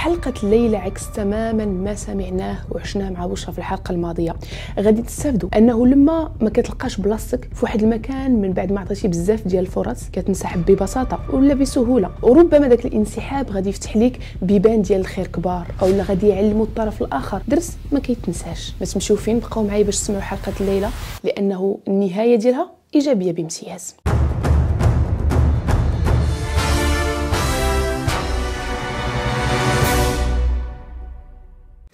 حلقة الليلة عكس تماما ما سمعناه وعشناه مع بشرى في الحلقة الماضية غادي تستافدوا أنه لما ما كتلقاش بلاصتك في واحد المكان من بعد ما عطيتي بزاف ديال الفرص كتنسحب ببساطة ولا بسهولة وربما داك الانسحاب غادي يفتح ليك بيبان ديال الخير كبار أو غادي يعلموا الطرف الآخر درس ما كيتنساش ما تمشيو فين بقاو معايا باش تسمعوا حلقة الليلة لأنه النهاية ديالها إيجابية بامتياز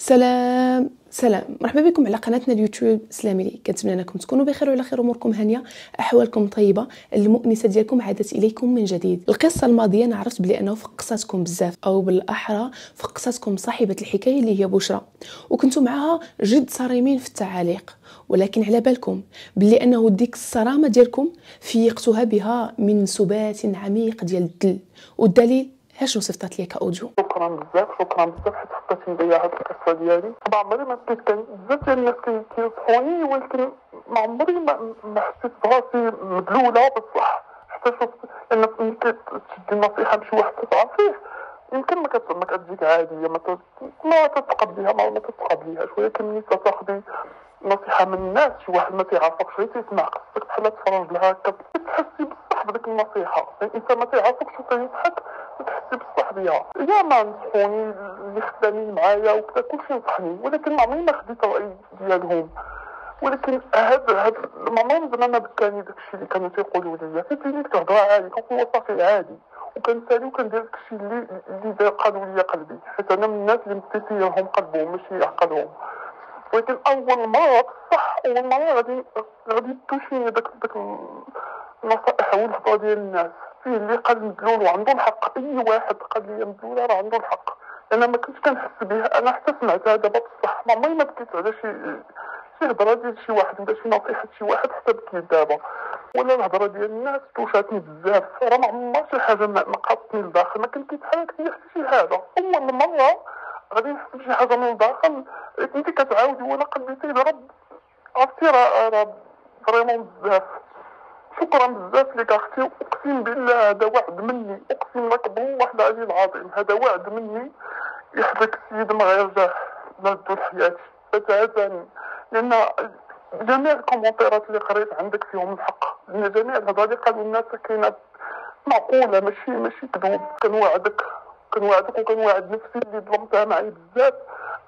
سلام سلام مرحبا بكم على قناتنا اليوتيوب سلاميلي كنتمنى انكم تكونوا بخير وعلى خير اموركم هانيه احوالكم طيبه المؤنسه ديالكم عادت اليكم من جديد القصه الماضيه انا عرفت بلي انه فقصتكم بزاف او بالاحرى فقصتكم صاحبه الحكايه اللي هي بشرى وكنتوا معها جد صارمين في التعاليق ولكن على بالكم بلي انه ديك الصرامه ديالكم فيقتها بها من سبات عميق ديال الدل والدليل هاش صيفطات ليك كاوديو شكرا بزاف شكرا بزاف حيت حطيت ليا هاد القصه ديالي ما عمري ما بديت كان بزاف ديال الناس كينصحوني ولكن ما عمري ما حسيت براسي مدلوله بصح حتى شفت ان ملي كتشد النصيحه لشي واحد واحد فيه يمكن ما كتجيك عاديه ما, تتقبليها ما, ما تتقبليهاش ولكن ملي تاخذي نصيحه من الناس شي واحد ما تيعرفكش غير تيسمع قصتك بحال تفرج لها هكا تحسي بصح بديك النصيحه يعني الانسان ما تيعرفكش وتيضحك تحسي بصح بها يا ما نصحوني اللي خدامين معايا وكذا كلشي نصحني ولكن عمري ما خديت الراي ديالهم ولكن هاد هاد المنظور زعما ما بكاني داكشي اللي كانوا تيقولوا لي كتجيني كتهضر عادي كنقول صافي عادي وكنسالي وكندير داكشي اللي اللي قالوا لي قلبي حيت انا من الناس اللي متيسيرهم قلبهم ماشي عقلهم ولكن اول مره صح اول مره غادي غادي توشي داك داك النصائح والخطا ديال الناس فيه اللي قال مدلول وعنده الحق اي واحد قال لي مدلول راه عنده الحق انا ما كنتش كنحس بها انا حتى سمعتها دابا بصح ما ما بكيت على شي شي هضره ديال شي واحد ولا شي نصيحه شي واحد حتى بكيت دابا ولا الهضره ديال الناس توشاتني بزاف راه ما عمر شي حاجه ما قاطتني لداخل ما كنت كيتحرك ليا حتى شي حاجه اول مره غادي نحس بشي حاجه من الداخل انت إيه، كتعاودي وانا قلبي سيد رب عرفتي راه راه فريمون بزاف شكرا بزاف لك اختي اقسم بالله هذا وعد مني اقسم لك بالله العلي العظيم هذا وعد مني يحبك السيد ما غيرجع نردو لحياتي فتعزاني لان جميع الكومنتيرات اللي قريت عندك فيهم الحق لان جميع الهضره اللي قالوا الناس كاينه معقوله ماشي ماشي كذوب كنوعدك كنوعدك وكنوعد نفسي اللي ظلمتها معي بزاف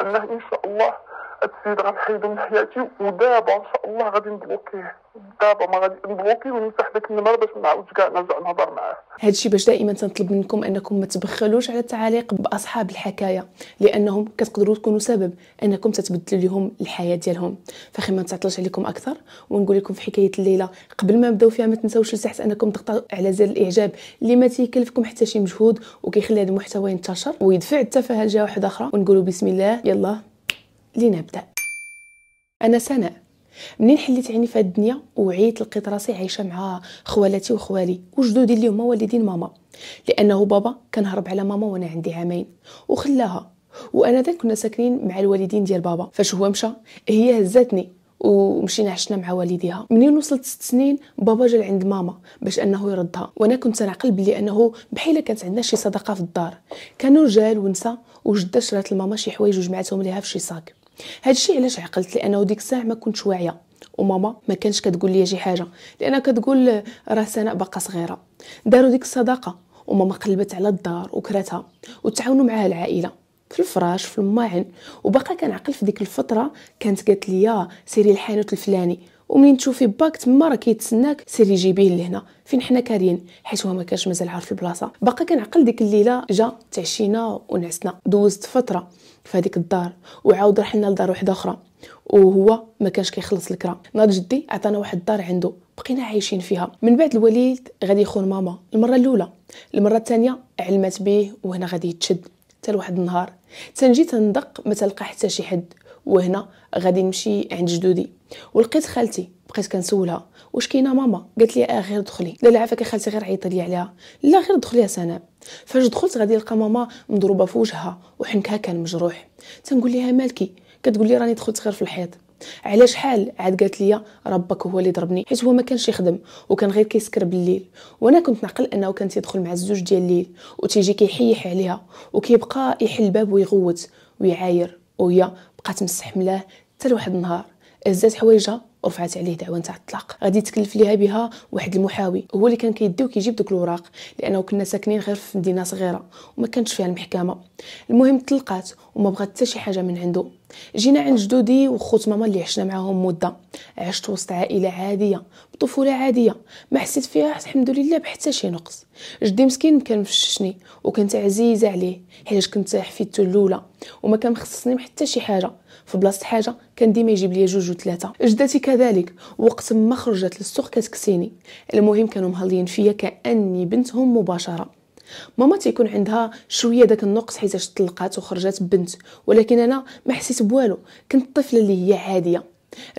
انه ان شاء الله هاد السيد غنحيدو من حياتي ودابا ان شاء الله غادي نبلوكيه دابا ما غادي نبلوكيه ونمسح داك النمر باش ما نعاودش كاع نرجع نهضر معاه هادشي باش دائما تنطلب منكم انكم ما تبخلوش على التعاليق باصحاب الحكايه لانهم كتقدروا تكونوا سبب انكم تتبدلوا لهم الحياه ديالهم فخي ما نتعطلش عليكم اكثر ونقول لكم في حكايه الليله قبل ما نبداو فيها ما تنساوش لتحت انكم تضغطوا على زر الاعجاب اللي ما تيكلفكم حتى شي مجهود وكيخلي هذا المحتوى ينتشر ويدفع التفاهه لجهه واحده اخرى ونقولوا بسم الله يلا لنبدا انا سناء منين حليت عيني في الدنيا وعيت لقيت راسي عايشه مع خوالاتي وخوالي وجدودي اللي هما والدين ماما لانه بابا كان هرب على ماما وانا عندي عامين وخلاها وانا ذاك كنا ساكنين مع الوالدين ديال بابا فاش هو مشى هي هزاتني ومشينا عشنا مع والديها منين وصلت ست سنين بابا جا عند ماما باش انه يردها وانا كنت نعقل بلي انه بحال كانت عندنا شي صدقه في الدار كانوا رجال ونساء وجده شرات لماما شي حوايج وجمعتهم ليها في شي صاك هادشي علاش عقلت لانه ديك الساعه ما كنتش واعيه وماما ما كانش كتقول لي شي حاجه لان كتقول راه سناء باقا صغيره داروا ديك الصداقه وماما قلبت على الدار وكرتها وتعاونوا معها العائله في الفراش في الماعن وباقا كنعقل في ديك الفتره كانت قالت لي سيري الحانوت الفلاني ومنين تشوفي باك تما راه كيتسناك سيري جيبيه لهنا فين حنا كاريين حيت هو ما كانش مازال عارف البلاصه باقا كنعقل ديك الليله جا تعشينا ونعسنا دوزت فتره في هذيك الدار وعاود راح لنا لدار وحده اخرى وهو ما كانش كيخلص الكرا ناض جدي عطانا واحد الدار عنده بقينا عايشين فيها من بعد الوليد غادي يخون ماما المره الاولى المره الثانيه علمت به وهنا غادي يتشد حتى لواحد النهار تنجي تندق ما تلقى حتى شي حد وهنا غادي نمشي عند جدودي ولقيت خالتي بقيت كنسولها واش كاينه ماما قالت لي اه غير دخلي لا لا عافاك خالتي غير عيطي لي عليها لا غير دخلي يا سناء فاش دخلت غادي نلقى ماما مضروبه في وجهها وحنكها كان مجروح تنقول لها مالكي كتقول لي راني دخلت غير في الحيط على شحال عاد قالت لي ربك هو اللي ضربني حيت هو ما كانش يخدم وكان غير كيسكر بالليل وانا كنت نعقل انه كان تيدخل مع الزوج ديال الليل وتيجي كيحيح عليها وكيبقى يحل الباب ويغوت ويعاير وهي بقات مستحملاه حتى لواحد النهار هزات حوايجها رفعت عليه دعوى نتاع الطلاق غادي تكلف ليها بها واحد المحاوي هو اللي كان كيدي وكيجيب دوك الوراق لانه كنا ساكنين غير في مدينه صغيره وما كانش فيها المحكمه المهم طلقات وما بغات حتى شي حاجه من عنده جينا عند جدودي وخوت ماما اللي عشنا معاهم مده عشت وسط عائله عاديه بطفوله عاديه ما حسيت فيها الحمد لله بحتى شي نقص جدي مسكين كان مفششني وكنت عزيزه عليه حيت كنت حفيدته الاولى وما كان مخصصني حتى شي حاجه في بلاصه حاجه كان ديما يجيب لي جوج وثلاثه جدتي كذلك وقت ما خرجت للسوق كتكسيني المهم كانوا مهلين فيا كاني بنتهم مباشره ماما تيكون عندها شويه داك النقص حيتاش طلقات وخرجت بنت ولكن انا ما حسيت بوالو كنت طفله اللي هي عاديه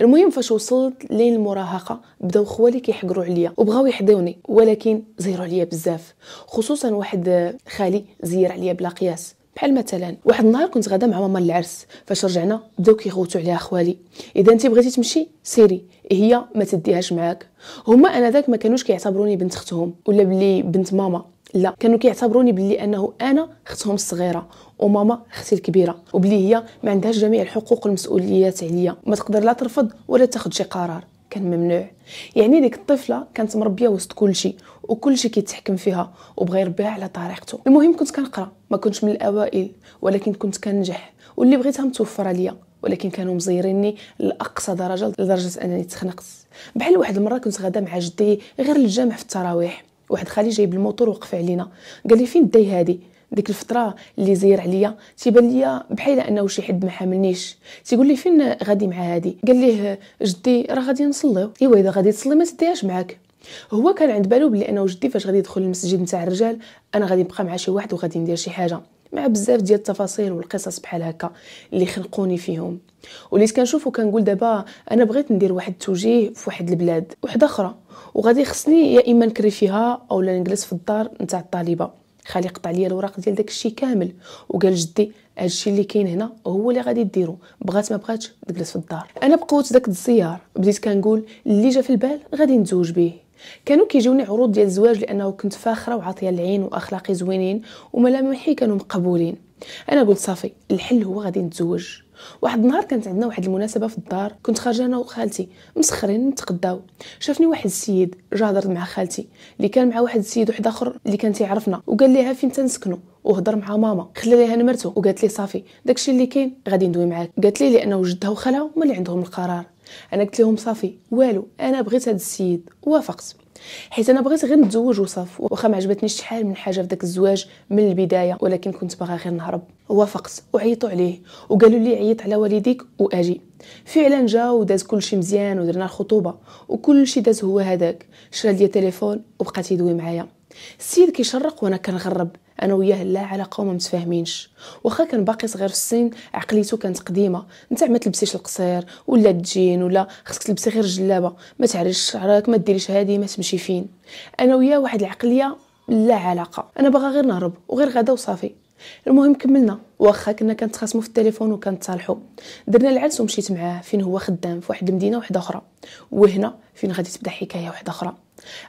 المهم فاش وصلت لين المراهقه بداو خوالي كيحقروا عليا وبغاو يحضوني ولكن زيروا عليا بزاف خصوصا واحد خالي زير عليا بلا قياس بحال مثلا واحد النهار كنت غادا مع ماما للعرس فاش رجعنا بداو كيغوتوا عليها خوالي اذا انت بغيتي تمشي سيري هي ما تديهاش معاك هما انا ذاك ما كانوش كيعتبروني بنت اختهم ولا بلي بنت ماما لا كانوا كيعتبروني بلي انه انا اختهم الصغيره وماما اختي الكبيره وبلي هي ما عندهاش جميع الحقوق والمسؤوليات عليا ما تقدر لا ترفض ولا تاخذ شي قرار كان ممنوع يعني ديك الطفله كانت مربيه وسط كلشي وكل شيء كيتحكم فيها وبغى يربيها على طريقته المهم كنت كنقرا ما كنتش من الاوائل ولكن كنت كنجح واللي بغيتها متوفره ليا ولكن كانوا مزيريني لاقصى درجه لدرجه انني تخنقت بحال واحد المره كنت غادا مع جدي غير للجامع في التراويح واحد خالي جايب الموتور وقف علينا قال لي فين داي هادي ديك الفتره اللي زير عليا تيبان ليا بحال انه شي حد ما حاملنيش تيقول لي فين غادي مع هادي قال ليه جدي راه غادي نصليو ايوا اذا غادي تصلي ما تديهاش معاك هو كان عند بالو بلي انا وجدي فاش غادي يدخل المسجد نتاع الرجال انا غادي نبقى مع شي واحد وغادي ندير شي حاجه مع بزاف ديال التفاصيل والقصص بحال هكا اللي خلقوني فيهم وليت كنشوف وكنقول دابا انا بغيت ندير واحد التوجيه في واحد البلاد واحده اخرى وغادي خصني يا اما نكري فيها اولا نجلس في الدار نتاع الطالبه خالي قطع ليا الوراق ديال داكشي كامل وقال جدي هادشي اللي كاين هنا هو اللي غادي ديرو بغات ما بغاتش تجلس في الدار انا بقوت داك الزيار بديت كنقول اللي جا في البال غادي نتزوج به كانوا كيجوني عروض ديال الزواج لانه كنت فاخره وعاطيه العين واخلاقي زوينين وملامحي كانوا مقبولين انا قلت صافي الحل هو غادي نتزوج واحد النهار كانت عندنا واحد المناسبه في الدار كنت خارجه انا وخالتي مسخرين نتقداو شافني واحد السيد جا هضرت مع خالتي اللي كان مع واحد السيد واحد اخر اللي كان تيعرفنا وقال ليها فين تنسكنوا وهضر مع ماما خلى ليها نمرته وقالت لي صافي داكشي اللي كاين غادي ندوي معاك قالت لي لانه جدها وخالها هما اللي عندهم القرار انا قلت لهم صافي والو انا بغيت هذا السيد وافقت حيت انا بغيت غير نتزوج وصاف واخا ما عجبتنيش شحال من حاجه في داك الزواج من البدايه ولكن كنت باغا غير نهرب وافقت وعيطوا عليه وقالوا لي عيط على والديك واجي فعلا جا وداز كلشي مزيان ودرنا الخطوبه وكلشي داز هو هذاك شرا ليا تليفون وبقى تيدوي معايا السيد كيشرق وانا كنغرب انا وياه لا علاقه وما متفاهمينش واخا كان باقي صغير في السن عقليته كانت قديمه انت ما تلبسيش القصير ولا الجين ولا خصك تلبسي غير جلابه ما تعريش شعرك ما ديريش هادي ما تمشي فين انا وياه واحد العقليه لا علاقه انا باغا غير نهرب وغير غدا وصافي المهم كملنا واخا كنا كنتخاصمو في التليفون وكنتصالحو درنا العرس ومشيت معاه فين هو خدام في واحد المدينه واحده اخرى وهنا فين غادي تبدا حكايه واحده اخرى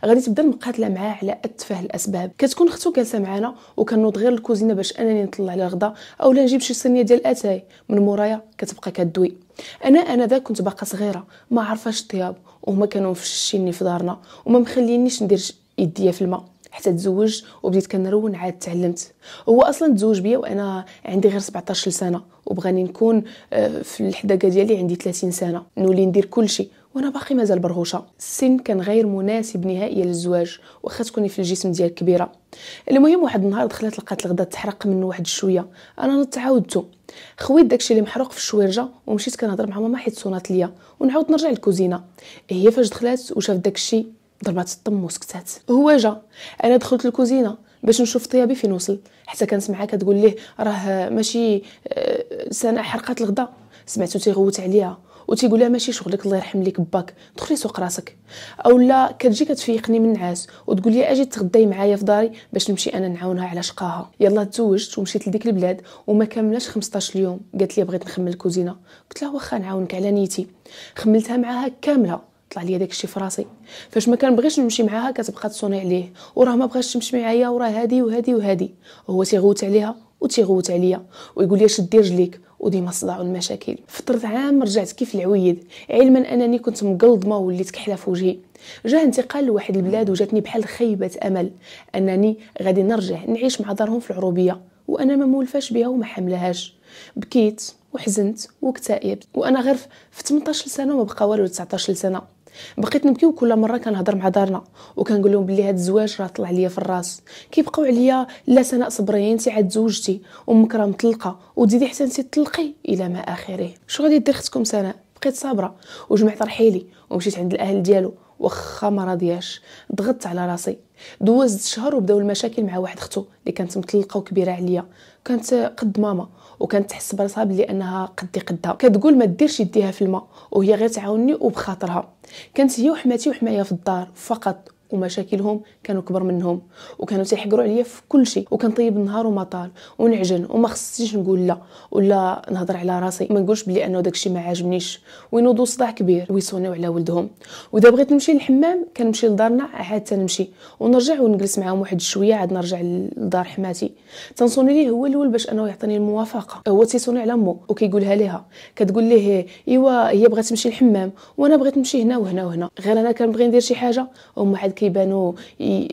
غادي تبدا المقاتله معاه على اتفه الاسباب كتكون اختو جالسه معانا وكنوض غير الكوزينه باش انني نطلع على الغدا اولا نجيب شي صينيه ديال اتاي من مورايا كتبقى كدوي انا انا ذا كنت باقا صغيره ما عرفاش الطياب وهما كانوا مفشيني في دارنا وما مخلينيش ندير يديا في الماء حتى تزوجت وبديت كنرون عاد تعلمت هو اصلا تزوج بيا وانا عندي غير 17 سنه وبغاني نكون آه، في الحداقه ديالي عندي 30 سنه نولي ندير كلشي وانا باقي مازال برغوشه السن كان غير مناسب نهائيا للزواج واخا تكوني في الجسم ديالك كبيره المهم واحد النهار دخلت لقات الغدا تحرق منه واحد الشويه انا تعاودته خويت داكشي اللي محروق في الشويرجه ومشيت كنهضر مع ماما حيت صونات ليا ونعاود نرجع للكوزينه هي فاش دخلات وشافت داكشي ضربات الطم وسكتات هو جا انا دخلت للكوزينه باش نشوف طيابي فين وصل حتى كنسمعها كتقول ليه راه ماشي آه، سنه حرقات الغدا سمعتو تيغوت عليها وتيقول لها ماشي شغلك الله يرحم ليك باك دخلي سوق راسك اولا كتجي كتفيقني من النعاس وتقول لي اجي تغداي معايا في داري باش نمشي انا نعاونها على شقاها يلا تزوجت ومشيت لديك البلاد وما كملاش 15 يوم قالت لي بغيت نخمل الكوزينه قلت لها واخا نعاونك على نيتي خملتها معاها كامله طلع لي داكشي في راسي فاش ما كنبغيش نمشي معاها كتبقى تصوني عليه وراه ما بغاش تمشي معايا وراه هادي وهادي وهادي وهو تيغوت عليها وتيغوت عليا ويقول لي شدي رجليك وديما صداع المشاكل فطرت عام رجعت كيف العويد علما انني كنت مقلضمه وليت كحله في وجهي جا انتقال لواحد البلاد وجاتني بحال خيبه امل انني غادي نرجع نعيش مع دارهم في العروبيه وانا ما مولفاش بها وما حملهاش بكيت وحزنت واكتئبت وانا غير في 18 سنه وما بقى والو 19 سنه بقيت نبكي وكل مره كنهضر مع دارنا وكنقول لهم بلي هاد الزواج راه طلع ليا في الراس كيبقاو عليا لا سناء صبري انت عاد تزوجتي امك راه مطلقه وديدي حتى انت تطلقي الى ما اخره شو غادي دير اختكم سناء بقيت صابره وجمعت رحيلي ومشيت عند الاهل ديالو واخا ما راضياش ضغطت على راسي دوزت شهر وبداو المشاكل مع واحد اختو اللي كانت مطلقه وكبيره عليا كانت قد ماما وكانت تحس براسها بلي انها قدي قدها كتقول ما ديرش يديها في الماء وهي غير تعاوني وبخاطرها كانت هي وحماتي وحمايه في الدار فقط ومشاكلهم كانوا كبر منهم وكانوا تيحقروا عليا في كل شيء وكان طيب النهار وما طال ونعجن وما خصنيش نقول لا ولا نهضر على راسي ما نقولش بلي انه داكشي ما عاجبنيش وينوضوا صداع كبير ويصونيو على ولدهم واذا بغيت نمشي للحمام كنمشي لدارنا عاد تنمشي ونرجع ونجلس معاهم واحد شويه عاد نرجع لدار حماتي تنصوني ليه هو الاول باش انه يعطيني الموافقه هو تيصوني على مو وكيقولها ليها كتقول ليه ايوا هي بغات تمشي للحمام وانا بغيت نمشي هنا وهنا وهنا غير انا كنبغي ندير شي حاجه وما حد كيبانوا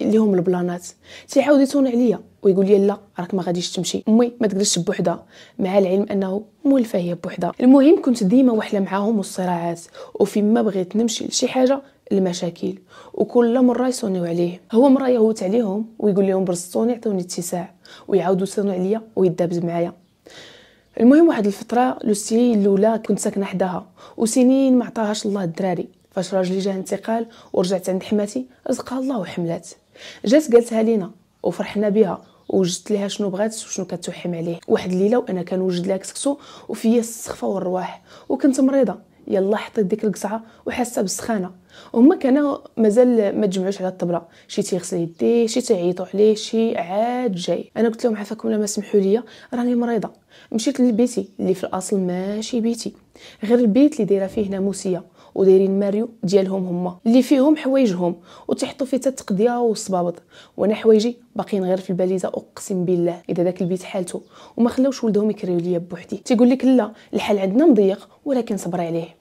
ليهم البلانات تيعاود يتون عليا ويقول لي لا راك ما غاديش تمشي امي ما تقدرش بوحدها مع العلم انه مولفه هي بوحدها المهم كنت ديما واحله معاهم والصراعات ما بغيت نمشي لشي حاجه المشاكل وكل مره يصونيو عليه هو مره يهوت عليهم ويقول لهم برصوني عطوني اتساع ويعاودوا يصونوا عليا ويدابز معايا المهم واحد الفتره لوسي الاولى كنت ساكنه حداها وسنين ما عطاهاش الله الدراري فاش راجلي جاه انتقال ورجعت عند حماتي رزقها الله وحملات جات قالتها لينا وفرحنا بها وجدت ليها شنو بغات وشنو كتوحم عليه واحد الليله وانا كنوجد لها كسكسو وفيا السخفه والرواح وكنت مريضه يلا حطيت ديك القصعه وحاسه بالسخانه هما كانوا مازال ما تجمعوش على الطبله شي تيغسل يديه شي تيعيطوا عليه شي عاد جاي انا قلت لهم عافاكم لا ما سمحوا لي راني مريضه مشيت لبيتي اللي في الاصل ماشي بيتي غير البيت اللي دايره فيه ناموسيه ودايرين ماريو ديالهم هما اللي فيهم حوايجهم وتحطوا فيه التقضيه والصبابط وانا حوايجي باقيين غير في الباليزه اقسم بالله اذا داك البيت حالته وما خلاوش ولدهم يكريو ليا بوحدي تيقول لك لا الحال عندنا مضيق ولكن صبري عليه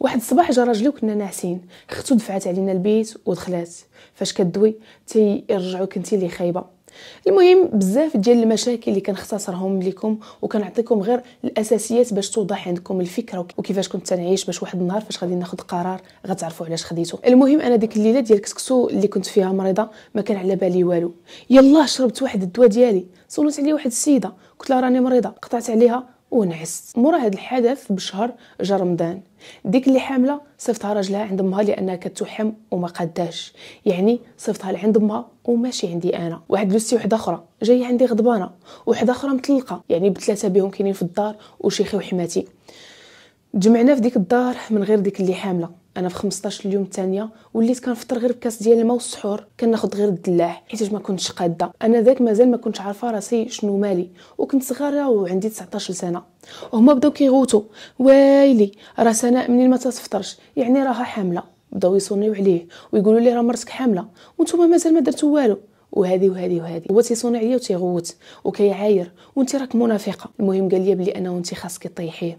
واحد الصباح جا راجلي وكنا ناعسين اختو دفعت علينا البيت ودخلات فاش كدوي تيرجعوك انت اللي خايبه المهم بزاف ديال المشاكل اللي كنختصرهم لكم وكنعطيكم غير الاساسيات باش توضح عندكم الفكره وكيفاش كنت تنعيش باش واحد النهار فاش غادي ناخذ قرار غتعرفوا علاش خديته المهم انا ديك الليله ديال كسكسو اللي كنت فيها مريضه ما كان على بالي والو يلا شربت واحد الدواء ديالي صونت عليه واحد السيده قلت لها راني مريضه قطعت عليها ونعس مورا هذا الحدث بشهر جا رمضان ديك اللي حامله صيفطها راجلها عند امها لانها كتوحم وما قداش يعني صيفطها لعند امها وماشي عندي انا واحد لوسي وحده اخرى جايه عندي غضبانه وحده اخرى مطلقه يعني بثلاثه بهم كاينين في الدار وشيخي وحماتي جمعنا في ديك الدار من غير ديك اللي حامله انا في 15 اليوم الثانيه وليت كنفطر غير بكاس ديال الماء والسحور كناخذ غير الدلاع حيت ما كنتش قاده انا ذاك مازال ما كنتش عارفه راسي شنو مالي وكنت صغيره وعندي 19 سنه وهما بداو كيغوتوا ويلي راه سناء منين ما تفطرش يعني راها حامله بداو يصونيو عليه ويقولوا لي راه مرتك حامله وانتم مازال ما درتوا والو وهذه وهذه وهذه هو تيصوني عليا وتيغوت وكيعاير وانت راك منافقه المهم قال لي بلي انا وانت خاصك طيحيه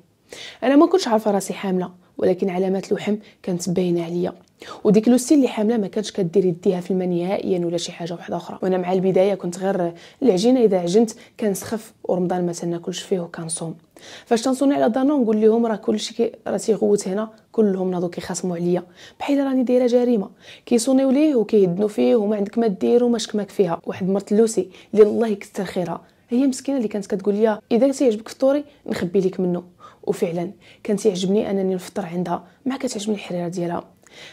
انا ما كنتش عارفه راسي حامله ولكن علامات الوحم كانت باينه عليا وديك لوسي اللي حامله ما كانتش كدير يديها في الماء نهائيا ولا شي حاجه واحده اخرى وانا مع البدايه كنت غير العجينه اذا عجنت كنسخف ورمضان ما تناكلش فيه وكنصوم فاش تنصوني على دانون نقول لهم راه كلشي كي راه تيغوت هنا كلهم ناضو كيخاصموا عليا بحال راني دايره جريمه كيصونيو ليه وكيهدنوا فيه وما عندك ما دير وما شكمك فيها واحد مرت لوسي اللي الله يكثر خيرها هي مسكينه اللي كانت كتقول لي اذا تيعجبك فطوري نخبي لك منه وفعلا كانت يعجبني انني نفطر عندها مع كتعجبني الحريره ديالها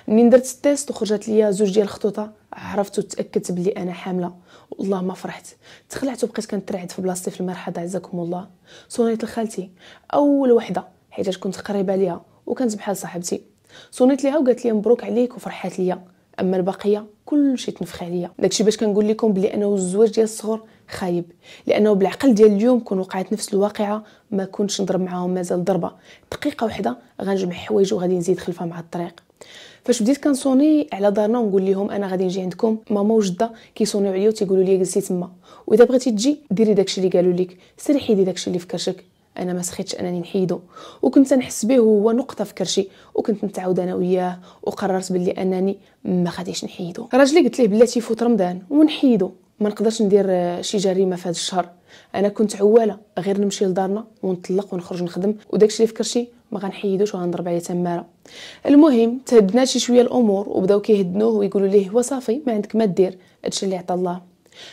منين درت التيست وخرجت ليا زوج ديال الخطوطه عرفت وتاكدت بلي انا حامله والله ما فرحت تخلعت وبقيت كنترعد في بلاصتي في المرحاض عزكم الله صونيت لخالتي اول وحده حيت كنت قريبه ليها وكانت بحال صاحبتي صونيت ليها وقالت لي مبروك عليك وفرحات ليا اما البقيه كلشي تنفخ عليا داكشي باش كنقول لكم بلي انا والزواج ديال الصغر خايب لانه بالعقل ديال اليوم كون وقعت نفس الواقعه ما كنتش نضرب معاهم مازال ضربه دقيقه واحده غنجمع حوايج وغادي نزيد خلفها مع الطريق فاش بديت كنصوني على دارنا ونقول لهم انا غادي نجي عندكم ماما وجده كيصونيو عليا وتيقولوا لي جلسي تما واذا بغيتي تجي ديري داكشي اللي قالوا لك سيري حيدي داكشي اللي في كرشك انا ما سخيتش انني نحيدو وكنت نحس به هو نقطه في كرشي وكنت نتعاود انا وياه وقررت بلي انني ما غاديش نحيدو راجلي قلت ليه بلاتي يفوت رمضان ونحيدو ما نقدرش ندير شي جريمه في هذا الشهر انا كنت عواله غير نمشي لدارنا ونطلق ونخرج نخدم وداكشي اللي فكرتي ما غنحيدوش وغنضرب عليه تماره المهم تهدنا شي شويه الامور وبداو كيهدنوه ويقولوا ليه هو صافي ما عندك ما دير هادشي اللي عطا الله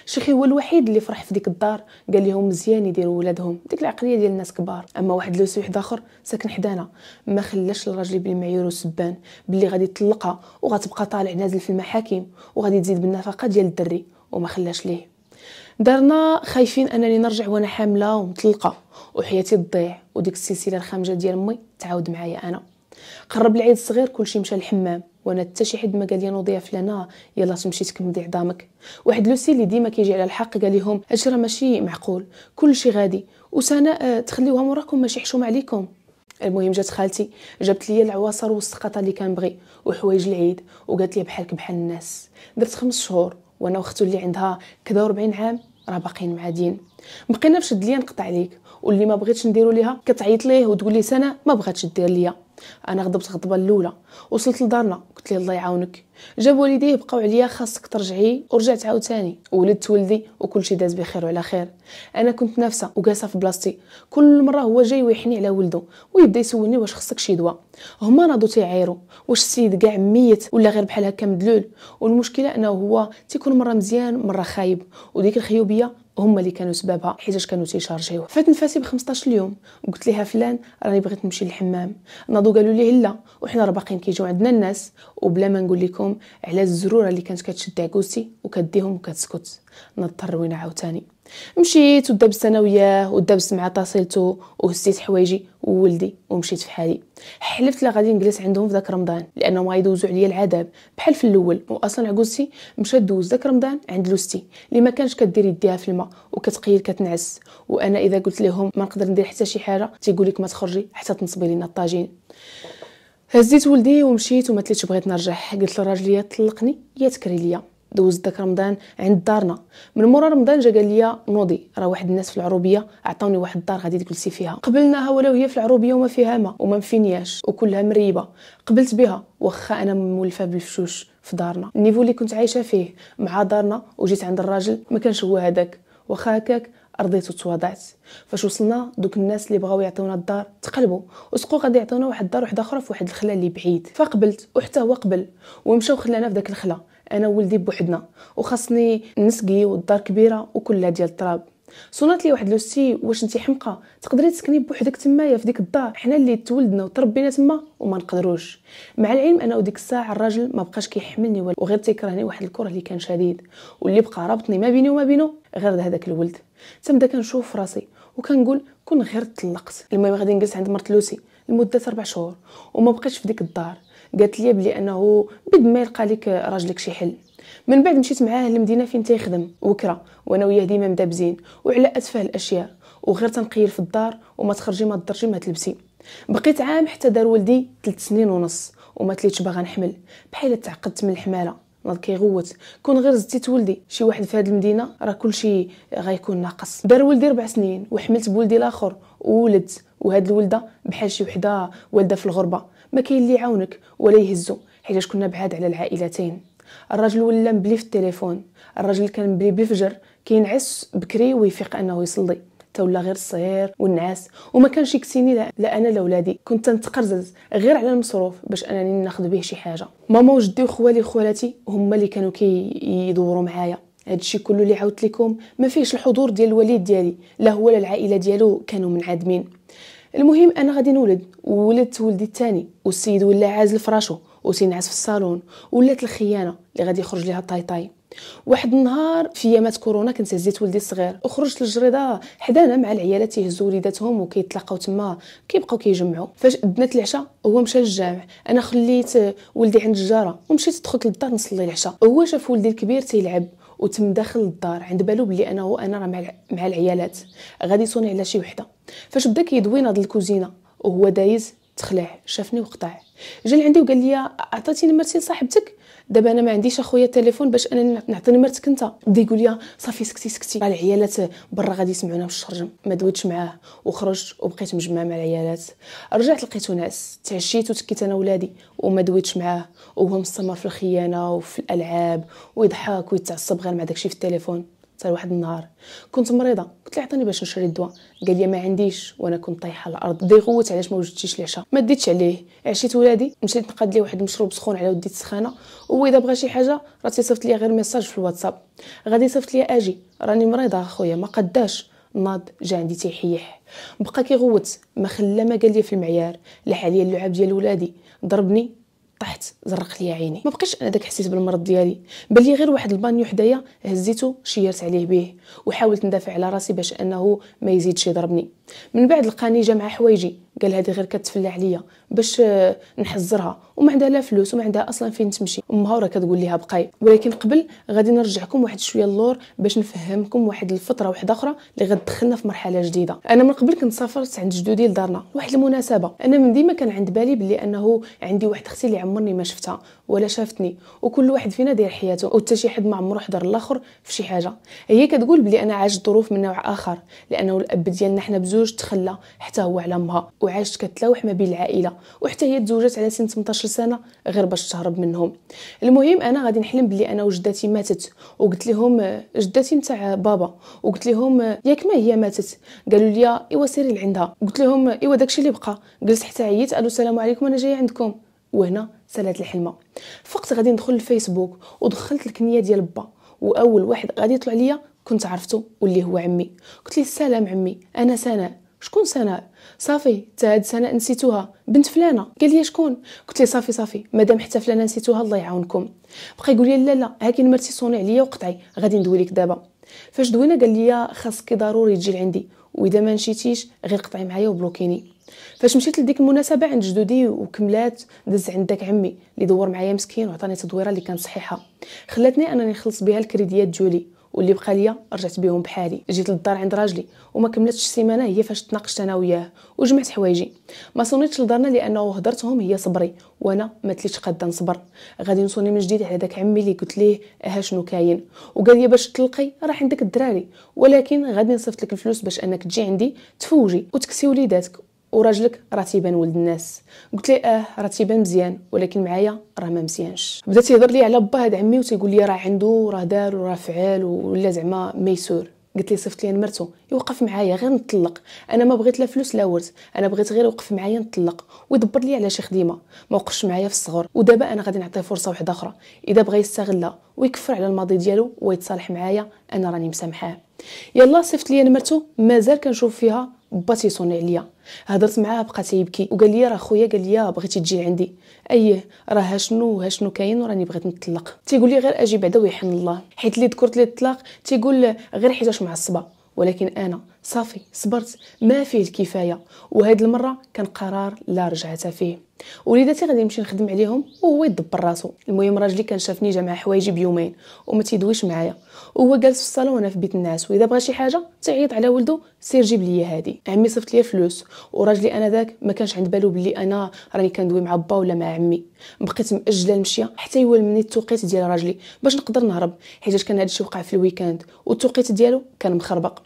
شيخي هو الوحيد اللي فرح في ديك الدار قال لهم مزيان يديروا ولادهم ديك العقليه ديال الناس كبار اما واحد لوسي واحد اخر ساكن حدانا ما خلاش الراجل بلي معيور وسبان بلي غادي يطلقها وغتبقى طالع نازل في المحاكم وغادي تزيد بالنفقه ديال الدري وما خلاش ليه درنا خايفين انني نرجع وانا حامله ومطلقه وحياتي تضيع وديك السلسله الخامجه ديال امي تعاود معايا انا قرب العيد الصغير كلشي مشى للحمام وانا حتى شي حد ما قال لي نضيف لنا يلا تمشي تكمدي عظامك واحد لوسي اللي ديما كيجي على الحق قال لهم اجي راه ماشي معقول كلشي غادي وسناء آه، تخليوها موراكم ماشي حشومه عليكم المهم جات خالتي جابت لي العواصر والسقطه اللي كنبغي وحوايج العيد وقالت لي بحالك بحال الناس درت خمس شهور وانا واختو اللي عندها كذا و عام راه باقيين معادين بقينا في شد ليا نقطع عليك واللي ما بغيتش نديرو ليها كتعيط ليه وتقول لي سنه ما بغاتش دير ليا انا غضبت غضبه الاولى وصلت لدارنا قلت ليه الله يعاونك جاب والديه بقاو عليا خاصك ترجعي ورجعت عاوتاني ولدت ولدي وكلشي داز بخير وعلى خير انا كنت نافسه وقاسة في بلاصتي كل مره هو جاي ويحني على ولده ويبدا يسولني واش خصك شي دواء هما ناضو تيعايروا واش السيد كاع ميت ولا غير بحال هكا مدلول والمشكله انه هو تيكون مره مزيان مره خايب وديك الخيوبيه هما اللي كانوا سببها حيتاش كانوا تيشارجيو فات نفاسي ب 15 يوم وقلت ليها فلان راني بغيت نمشي للحمام ناضو قالوا لي لا وحنا راه باقيين كيجيو عندنا الناس وبلا ما نقول لكم على الزروره اللي كانت كتشد عكوسي وكديهم وكتسكت نضطر وين عاوتاني مشيت ودابست انا وياه ودابست مع طاسيلتو وهزيت حوايجي وولدي ومشيت في حالي حلفت لا غادي نجلس عندهم في ذاك رمضان لانهم غيدوزوا عليا العذاب بحال في الاول واصلا عجوزتي مشات دوز ذاك رمضان عند لوستي اللي ما كانش كدير يديها في الماء وكتقيل كتنعس وانا اذا قلت لهم ما نقدر ندير حتى شي حاجه تيقول لك ما تخرجي حتى تنصبي لينا الطاجين هزيت ولدي ومشيت وما تليتش بغيت نرجع قلت لراجلي طلقني يا تكري ليا دوزت داك رمضان عند دارنا من مورا رمضان جا قال لي نوضي راه واحد الناس في العروبيه عطاوني واحد الدار غادي تجلسي فيها قبلناها ولو هي في العروبيه وما فيها ما وما مفينياش وكلها مريبه قبلت بها واخا انا مولفه بالفشوش في دارنا النيفو اللي كنت عايشه فيه مع دارنا وجيت عند الراجل ما كانش هو هذاك واخا هكاك رضيت وتواضعت فاش وصلنا دوك الناس اللي بغاو يعطيونا الدار تقلبوا وسقوا غادي يعطيونا واحد الدار وحده اخرى في واحد الخلا اللي بعيد فقبلت وحتى هو قبل ومشاو خلانا في داك الخلا انا ولدي بوحدنا وخاصني نسقي والدار كبيره وكلها ديال التراب صونات لي واحد لوسي واش انت حمقه تقدري تسكني بوحدك تمايا في ديك الدار حنا اللي تولدنا وتربينا تما وما نقدروش مع العلم انا وديك الساعه الراجل ما بقاش كيحملني وغير تيكرهني واحد الكره اللي كان شديد واللي بقى رابطني ما بيني وما بينه غير هذاك الولد تنبدا كنشوف راسي وكنقول كون غير طلقت المهم غادي نجلس عند مرت لوسي لمده 4 شهور وما بقيتش في ديك الدار قالت لي بلي انه بد ما يلقى لك راجلك شي حل من بعد مشيت معاه للمدينه فين تيخدم وكرا وانا وياه ديما مدابزين وعلى اتفه الاشياء وغير تنقيل في الدار وما تخرجي ما تدرجي ما تلبسي بقيت عام حتى دار ولدي 3 سنين ونص وما تليتش باغا نحمل بحال تعقدت من الحماله نض كيغوت كون غير زدتي ولدي شي واحد في هاد المدينه راه كلشي غيكون ناقص دار ولدي ربع سنين وحملت بولدي الاخر وولدت وهاد الولده بحال شي وحده والده في الغربه ما كاين اللي يعاونك ولا يهزو حيت كنا بعاد على العائلتين الراجل ولا مبلي في التليفون الراجل كان مبلي بالفجر كينعس بكري ويفيق انه يصلي حتى ولا غير الصغير والنعاس وما كانش يكسيني لا, لا انا لا ولادي كنت نتقرزز غير على المصروف باش انني ناخذ به شي حاجه ماما وجدي وخوالي وخوالاتي هما اللي كانوا كيدوروا كي معايا هادشي كله اللي عاودت لكم ما فيهش الحضور ديال الوالد ديالي لا هو لا العائله ديالو كانوا منعدمين المهم انا غادي نولد وولدت ولدي الثاني والسيد ولا عازل فراشو وتينعس في الصالون ولات الخيانه اللي غادي يخرج ليها طاي طاي واحد النهار في ايامات كورونا كنت هزيت ولدي الصغير وخرجت للجريده حدانا مع العيالات تيهزوا وليداتهم وكيتلاقاو تما كيبقاو كيجمعوا فاش بنات العشاء هو مشى للجامع انا خليت ولدي عند الجاره ومشيت دخلت للدار نصلي العشاء هو شاف ولدي الكبير تيلعب وتم داخل للدار عند بالو بلي انا هو انا راه مع العيالات غادي صوني على شي وحده فاش بدا كيدوي ناض الكوزينه وهو دايز تخلع شافني وقطع جا لعندي وقال لي عطاتيني نمرتي لصاحبتك دابا انا ما عنديش اخويا التليفون باش انا نعطي نمرتك انت بدا يقول لي صافي سكتي سكتي راه العيالات برا غادي يسمعونا في الشرجم ما دويتش معاه وخرجت وبقيت مجمع مع العيالات رجعت لقيتو ناس تعشيت وتكيت انا ولادي وما دويتش معاه وهو مستمر في الخيانه وفي الالعاب ويضحك ويتعصب غير مع داكشي في التليفون حتى واحد النهار كنت مريضه قلت له عطيني باش نشري الدواء قال لي ما عنديش وانا كنت طايحه على الارض ديغوت علاش ما وجدتيش العشاء ما ديتش عليه عشيت ولادي مشيت نقاد ليه واحد المشروب سخون على ودي السخانه واذا بغى شي حاجه راه تيصيفط ليا غير ميساج في الواتساب غادي يصيفط ليا اجي راني مريضه اخويا ما قداش ناض جا عندي تيحيح بقى كيغوت ما خلا ما قال لي في المعيار لحاليا اللعاب ديال ولادي ضربني طحت زرق لي عيني ما بقيتش انا داك حسيت بالمرض ديالي بان لي غير واحد البانيو حدايا هزيته شيرت عليه بيه وحاولت ندافع على راسي باش انه ما يزيدش يضربني من بعد لقاني جا مع حوايجي قال هذه غير كتفلى عليا باش آه، نحزرها وما عندها لا فلوس وما عندها اصلا فين تمشي امها راه كتقول ليها بقاي ولكن قبل غادي نرجعكم واحد شويه اللور باش نفهمكم واحد الفتره واحده اخرى اللي غتدخلنا في مرحله جديده انا من قبل كنت سافرت عند جدودي لدارنا واحد المناسبه انا من ديما كان عند بالي بلي انه عندي واحد اختي اللي عمرني ما شفتها ولا شافتني وكل واحد فينا داير حياته وحتى شي حد ما عمرو حضر الاخر في شي حاجه هي كتقول بلي انا عاجت ظروف من نوع اخر لانه الاب ديالنا حنا زوج تخلى حتى هو على امها وعاشت كتلاوح ما بين العائله وحتى هي تزوجت على سن 18 سنه غير باش تهرب منهم المهم انا غادي نحلم بلي انا وجدتي ماتت وقلت لهم أه، جدتي نتاع بابا وقلت لهم أه، ياك ما هي ماتت قالوا لي ايوا سيري لعندها قلت لهم ايوا داكشي اللي بقى جلست حتى عييت قالوا السلام عليكم انا جايه عندكم وهنا سالات الحلمه فقت غادي ندخل الفيسبوك ودخلت الكنيه ديال با واول واحد غادي يطلع ليا كنت عرفتو واللي هو عمي قلت لي السلام عمي انا سناء شكون سناء صافي حتى هاد سناء نسيتوها بنت فلانه قال لي شكون قلت لي صافي صافي مادام حتى فلانه نسيتوها الله يعاونكم بقى يقول لي لا لا هاكي نمرتي صوني عليا وقطعي غادي ندوي لك دابا فاش دوينا قال لي خاصك ضروري تجي لعندي واذا ما مشيتيش غير قطعي معايا وبلوكيني فاش مشيت لديك المناسبه عند جدودي وكملات دز عند داك عمي اللي دور معايا مسكين وعطاني تدويره اللي كانت صحيحه خلاتني انني نخلص بها الكريديات ديالي واللي بقى ليا رجعت بهم بحالي جيت للدار عند راجلي وما كملتش سيمانه هي فاش تناقشت انا وياه وجمعت حوايجي ما صونيتش لدارنا لانه هضرتهم هي صبري وانا ما تليتش قاده نصبر غادي نصوني من جديد على داك عمي اللي قلت ليه ها شنو كاين وقال لي باش تلقي راه عندك الدراري ولكن غادي نصيفط لك الفلوس باش انك تجي عندي تفوجي وتكسي وليداتك وراجلك راه تيبان ولد الناس قلت ليه اه راه تيبان مزيان ولكن معايا راه ما مزيانش بدا تيهضر لي على با هاد عمي وتيقول لي راه عنده راه دار وراه فعال ولا زعما ميسور قلت لي صيفط لي مرتو يوقف معايا غير نطلق انا ما بغيت لا فلوس لا ورث انا بغيت غير يوقف معايا نطلق ويدبر لي على شي خديمه ما وقفش معايا في الصغر ودابا انا غادي نعطيه فرصه واحده اخرى اذا بغى يستغلها ويكفر على الماضي ديالو ويتصالح معايا انا راني مسامحاه يلا صيفط لي مرتو مازال كنشوف فيها با تيصون عليا هضرت معاه بقى تيبكي وقال لي راه خويا قال لي آه، بغيتي تجي عندي اييه راه شنو ها شنو كاين وراني بغيت نطلق تيقول لي غير اجي بعدا ويحن الله حيت اللي ذكرت لي الطلاق تيقول غير حيتاش معصبه ولكن انا صافي صبرت ما فيه الكفايه وهاد المره كان قرار لا رجعه فيه وليداتي غادي نمشي نخدم عليهم وهو يدبر راسو المهم راجلي كان شافني جا مع حوايجي بيومين وما تيدويش معايا وهو جالس في الصالون وانا في بيت الناس واذا بغى شي حاجه تعيط على ولدو سير جيب ليا هادي عمي صفت ليا فلوس وراجلي انا ذاك ما كانش عند بالو بلي انا راني كندوي مع با ولا مع عمي بقيت مأجله المشيه حتى يول مني التوقيت ديال راجلي باش نقدر نهرب حيت كان هادشي وقع في الويكاند والتوقيت ديالو كان مخربق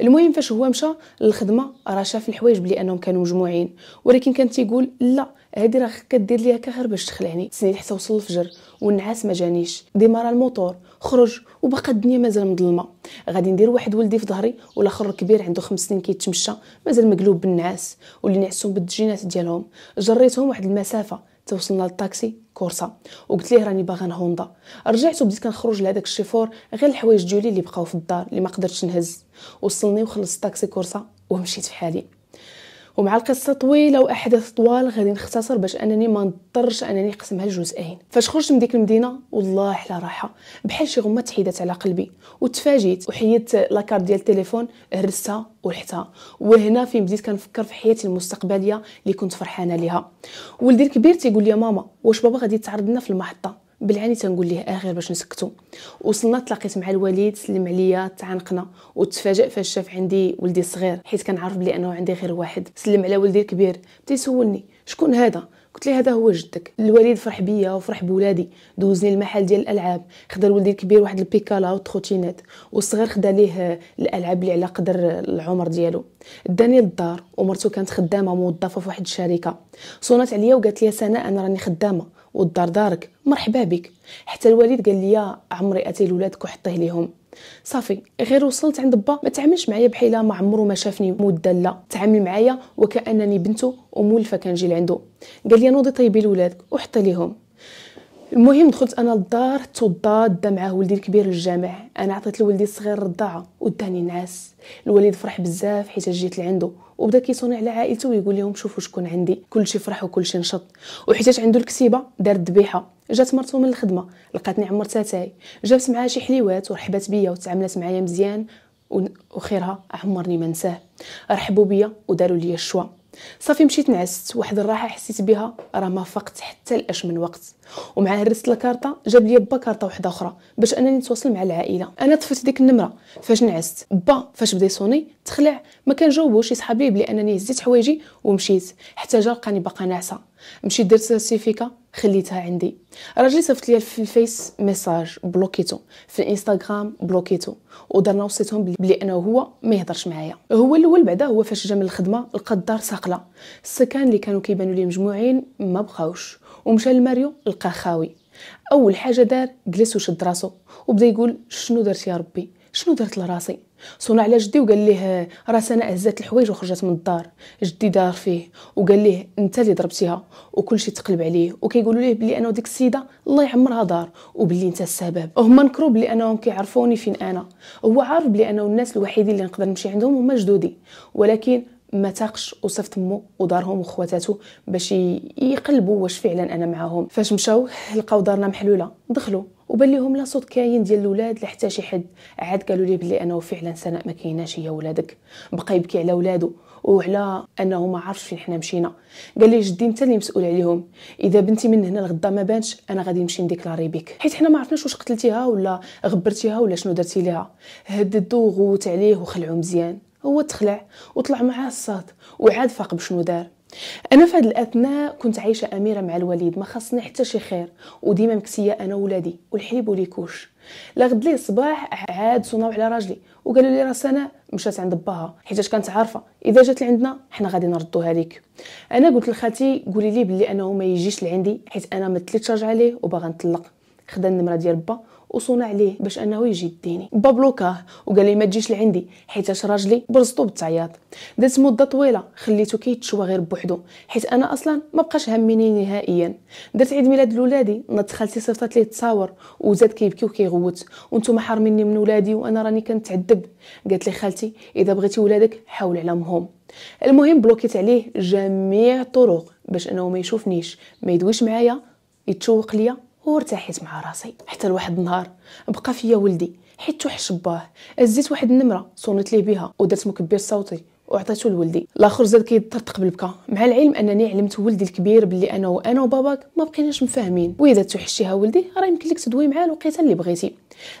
المهم فاش هو مشى للخدمه راه شاف الحوايج بلي انهم كانوا مجموعين ولكن كان تيقول لا هادي راه كدير ليها كهر باش تخلعني سنيت حتى وصل الفجر والنعاس ما جانيش ديما الموتور خرج وباقا الدنيا مازال مظلمه غادي ندير واحد ولدي في ظهري والاخر كبير عنده خمس سنين كيتمشى مازال مقلوب بالنعاس واللي نعسهم بالدجينات ديالهم جريتهم واحد المسافه توصلنا للطاكسي كورسا وقلت ليه راني باغا نهوندا رجعت وبديت كنخرج لهداك الشيفور غير الحوايج ديالي اللي بقاو في الدار اللي ما قدرتش نهز وصلني وخلصت طاكسي كورسا ومشيت في حالي ومع القصه طويله واحداث طوال غادي نختصر باش انني ما نضطرش انني نقسمها لجزئين فاش خرجت من ديك المدينه والله على راحه بحال شي غمه تحيدات على قلبي وتفاجئت وحيدت لاكارت ديال التليفون هرستها ورحتها وهنا فين بديت كنفكر في حياتي المستقبليه اللي كنت فرحانه ليها ولدي الكبير تيقول لي ماما واش بابا غادي يتعرض لنا في المحطه بالعاني تنقول ليه اه غير باش نسكتو وصلنا تلاقيت مع الوالد سلم عليا تعانقنا وتفاجئ فاش شاف عندي ولدي الصغير حيت كنعرف بلي انه عندي غير واحد سلم على ولدي الكبير بدا يسولني شكون هذا قلت ليه هذا هو جدك الوالد فرح بيا وفرح بولادي دوزني المحل ديال الالعاب خدا لولدي الكبير واحد البيكالا والتروتينات والصغير خدا ليه الالعاب اللي على قدر العمر ديالو داني للدار ومرتو كانت خدامه موظفه في واحد الشركه صونات عليا وقالت لي سناء انا راني خدامه والدار دارك مرحبا بك حتى الوالد قال لي عمري اتي لولادك وحطيه ليهم صافي غير وصلت عند با ما تعاملش معايا بحال ما عمره ما شافني مده لا تعامل معايا وكانني بنته ومولفه كنجي لعندو قال لي نوضي طيبي لولادك وحطي ليهم المهم دخلت انا للدار تضاد دا معاه ولدي الكبير للجامع انا عطيت لولدي الصغير الرضاعه وداني نعاس الوالد فرح بزاف حيت جيت لعندو وبدا كيصوني على عائلته ويقول لهم شوفوا شكون عندي كلشي فرح وكلشي نشط وحيتاش عنده الكسيبه دار الذبيحه جات مرتو من الخدمه لقاتني عمرت تاي جابت معاها شي حليوات ورحبات بيا وتعاملات معايا مزيان وخيرها عمرني ما نساه رحبوا بيا وداروا لي الشوا صافي مشيت نعست واحد الراحه حسيت بها راه ما فقت حتى لاش من وقت ومع هرست الكارطه جاب لي با كارطه واحده اخرى باش انني نتواصل مع العائله انا طفيت ديك النمره فاش نعست با فاش بدا يصوني تخلع ما كان جاوبوش صحابي بلي انني هزيت حوايجي ومشيت حتى جا لقاني باقا ناعسه مشيت درت سيرتيفيكا خليتها عندي راجلي صيفط لي في الفيس ميساج بلوكيتو في الانستغرام بلوكيتو ودرنا وصيتهم بلي انا هو ما يهضرش معايا هو الاول بعدا هو فاش جا من الخدمه لقى الدار ساقله السكان اللي كانوا كيبانوا لي مجموعين ما بقاوش ومشى لماريو لقاه خاوي اول حاجه دار جلس وشد راسو وبدا يقول شنو درت يا ربي شنو درت لراسي صون على جدي وقال ليه راس انا هزات الحوايج وخرجت من الدار جدي دار فيه وقال ليه انت اللي ضربتيها وكلشي تقلب عليه وكيقولوا ليه بلي انا ديك السيده الله يعمرها دار وبلي انت السبب وهما نكروا بلي انهم كيعرفوني فين انا هو عارف بلي انا الناس الوحيدين اللي نقدر نمشي عندهم هما جدودي ولكن ما تاقش وصفت مو ودارهم وخواتاتو باش يقلبوا واش فعلا انا معاهم فاش مشاو لقاو دارنا محلوله دخلوا وبان لهم لا صوت كاين ديال الاولاد لا حتى شي حد عاد قالوا لي بلي انا فعلا سناء ما كايناش هي ولادك بقى يبكي على ولادو وعلى انه ما عرفش فين حنا مشينا قال لي جدي انت اللي مسؤول عليهم اذا بنتي من هنا لغدا ما بانش انا غادي نمشي نديكلاري بك حيت حنا ما عرفناش واش قتلتيها ولا غبرتيها ولا شنو درتي ليها هددو وغوت عليه وخلعو مزيان هو تخلع وطلع معاه الصاد وعاد فاق بشنو دار انا في هذا الاثناء كنت عايشه اميره مع الوليد ما خصني حتى شي خير وديما مكسيه انا ولادي والحليب وليكوش لا غد ليه الصباح عاد صناو على راجلي وقالوا لي راه سناء مشات عند باها حيت كانت عارفه اذا جات لعندنا حنا غادي نردوها ليك انا قلت لخالتي قولي لي بلي انه ما يجيش لعندي حيت انا ما تليتش راجعه ليه وباغا نطلق خدا النمره ديال با وصون عليه باش انه يجي يديني بابلوكاه وقال لي ما تجيش لعندي حيت راجلي برزطو بالتعياط دازت مده طويله خليته كيتشوى غير بوحدو حيت انا اصلا ما بقاش هميني نهائيا درت عيد ميلاد لولادي نط خالتي صيفطات ليه تصاور وزاد كيبكي وكيغوت وانتم حارميني من ولادي وانا راني كنتعذب قالت لي خالتي اذا بغيتي ولادك حاول على مهم المهم بلوكيت عليه جميع الطرق باش انه ما يشوفنيش ما يدويش معايا يتشوق ليا وارتحيت مع راسي حتى لواحد النهار بقى فيا ولدي حيت توحش باه هزيت واحد النمره صونت ليه بها ودرت مكبر صوتي وعطيته لولدي الاخر زاد كيطرطق بالبكا مع العلم انني علمت ولدي الكبير باللي انا وانا وباباك ما بقيناش مفاهمين واذا توحشيها ولدي راه يمكن لك تدوي معاه الوقيته اللي بغيتي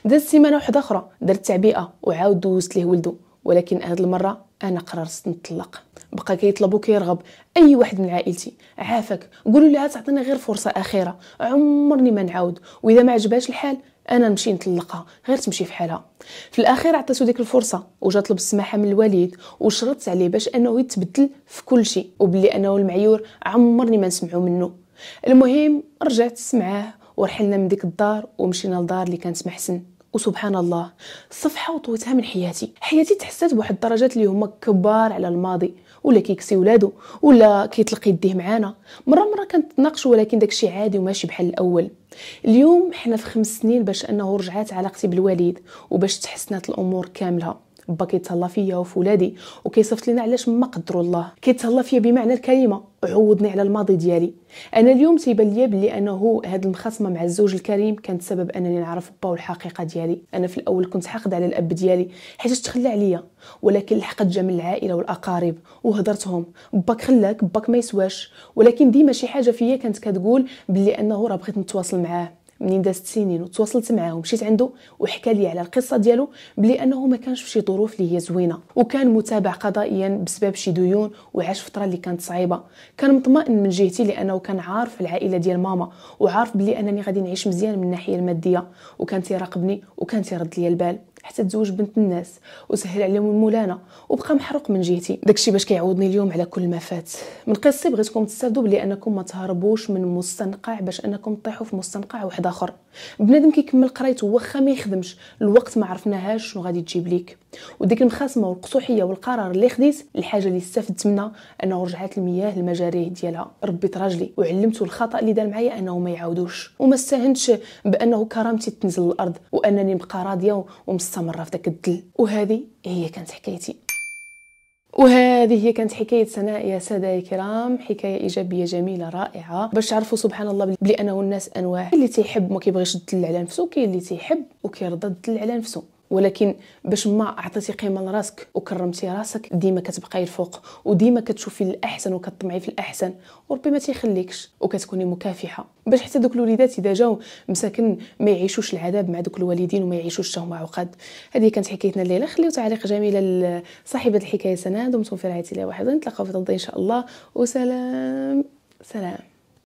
دازت سيمانه واحده اخرى درت تعبئه وعاود دوزت ليه ولده ولكن هاد المره انا قررت نطلق بقى كيطلب وكيرغب اي واحد من عائلتي عافاك قولوا لها تعطيني غير فرصه اخيره عمرني ما نعاود واذا ما عجبهاش الحال انا نمشي نطلقها غير تمشي في حالها في الاخير عطاتو ديك الفرصه وجا طلب السماحه من الوالد وشرطت عليه باش انه يتبدل في كل شيء وبلي انه المعيور عمرني ما نسمعو منه المهم رجعت معاه ورحلنا من ديك الدار ومشينا لدار اللي كانت محسن وسبحان الله صفحه وطويتها من حياتي حياتي تحسات بواحد الدرجات اللي هما كبار على الماضي ولا كيكسي ولادو ولا كيطلق يديه معانا مره مره كنتناقشوا ولكن داكشي عادي وماشي بحال الاول اليوم حنا في خمس سنين باش انه رجعات علاقتي بالوالد وباش تحسنات الامور كامله با كيتهلا فيا وفي ولادي وكيصيفط لينا علاش ما قدروا الله كيتهلا فيا بمعنى الكلمه عوضني على الماضي ديالي انا اليوم تيبان ليا بلي انه هاد المخاصمه مع الزوج الكريم كانت سبب انني نعرف با والحقيقه ديالي انا في الاول كنت حاقده على الاب ديالي حيت تخلى عليا ولكن الحقد جا من العائله والاقارب وهضرتهم باك خلاك باك ما يسواش ولكن ديما شي حاجه فيا كانت كتقول بلي انه راه بغيت نتواصل معاه منين دازت سنين وتواصلت معاه ومشيت عنده وحكى لي على القصه ديالو بلي انه ما كانش فشي ظروف اللي هي زوينه وكان متابع قضائيا بسبب شي ديون وعاش فتره اللي كانت صعيبه كان مطمئن من جهتي لانه كان عارف العائله ديال ماما وعارف بلي انني غادي نعيش مزيان من الناحيه الماديه وكان تيراقبني وكان تيرد ليا البال حتى تزوج بنت الناس وسهل عليهم المولانه وبقى محروق من جهتي داكشي باش كيعوضني اليوم على كل ما فات من قصتي بغيتكم تستافدوا بلي انكم ما تهربوش من مستنقع باش انكم تطيحوا في مستنقع واحد اخر بنادم كيكمل قرايته واخا ما يخدمش الوقت ما عرفناهاش شنو غادي تجيب ليك وديك المخاصمه والقصوحيه والقرار اللي خديت الحاجه اللي استفدت منها انه رجعت المياه لمجاريه ديالها ربيت راجلي وعلمته الخطا اللي دار معايا انه ما يعاودوش وما استهنتش بانه كرامتي تنزل للارض وانني نبقى راضيه ومستمره في داك الدل وهذه هي كانت حكايتي وهذه هي كانت حكاية سناء يا سادة الكرام حكاية إيجابية جميلة رائعة باش تعرفوا سبحان الله بلي أنا والناس أنواع اللي تيحب ما كيبغيش يدل على نفسه كاين اللي تيحب وكيرضى الدل على نفسه ولكن باش ما عطيتي قيمه لراسك وكرمتي راسك ديما كتبقاي الفوق وديما كتشوفي الاحسن وكتطمعي في الاحسن وربي ما تيخليكش وكتكوني مكافحه باش حتى دوك الوليدات اذا جاو مساكن ما يعيشوش العذاب مع دوك الوالدين وما يعيشوش حتى هما عقد هذه كانت حكايتنا الليله خليو تعليق جميل لصاحبه الحكايه سناء دمتم في رعايه الله وحفظه نتلاقاو في ان شاء الله وسلام سلام